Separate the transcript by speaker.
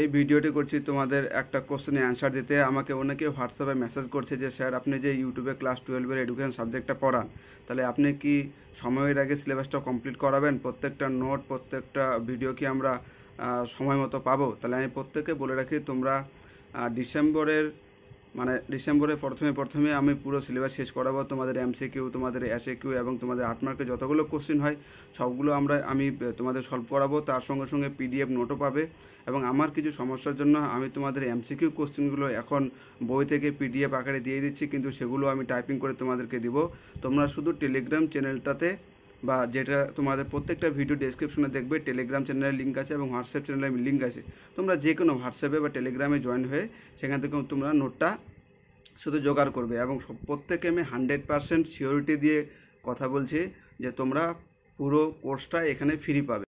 Speaker 1: এই ভিডিওটি করছি তোমাদের একটা কোশ্চেনে অ্যান্সার দিতে আমাকে অনেকে হোয়াটসঅ্যাপে মেসেজ করছে যে স্যার আপনি যে ইউটিউবে ক্লাস টুয়েলভের এডুকেশন সাবজেক্টটা পড়ান তাহলে আপনি কি সময়ের আগে সিলেবাসটা কমপ্লিট করাবেন প্রত্যেকটা নোট প্রত্যেকটা ভিডিও কি আমরা সময় মতো পাবো তাহলে আমি প্রত্যেকে বলে রাখি তোমরা ডিসেম্বরের মানে ডিসেম্বরে প্রথমে প্রথমে আমি পুরো সিলেবাস শেষ করাবো তোমাদের এমসি কিউ তোমাদের এসএ কিউ এবং তোমাদের আট মার্কে যতগুলো কোশ্চেন হয় সবগুলো আমরা আমি তোমাদের সলভ করাবো তার সঙ্গে সঙ্গে পিডিএফ নোটও পাবে এবং আমার কিছু সমস্যার জন্য আমি তোমাদের এমসি কিউ কোশ্চেনগুলো এখন বই থেকে পিডিএফ আকারে দিয়ে দিচ্ছি কিন্তু সেগুলো আমি টাইপিং করে তোমাদেরকে দিব তোমরা শুধু টেলিগ্রাম চ্যানেলটাতে বা যেটা তোমাদের প্রত্যেকটা ভিডিও ডেসক্রিপশনে দেখবে টেলিগ্রাম চ্যানেলের লিঙ্ক আছে এবং হোয়াটসঅ্যাপ চ্যানেলের লিঙ্ক আছে তোমরা যে কোনো হোয়াটসঅ্যাপে বা টেলিগ্রামে জয়েন হয়ে সেখান থেকে তোমরা নোটটা শুধু জোগাড় করবে এবং প্রত্যেকে আমি হান্ড্রেড পারসেন্ট সিওরিটি দিয়ে কথা বলছি যে তোমরা পুরো কোর্সটা এখানে ফ্রি পাবে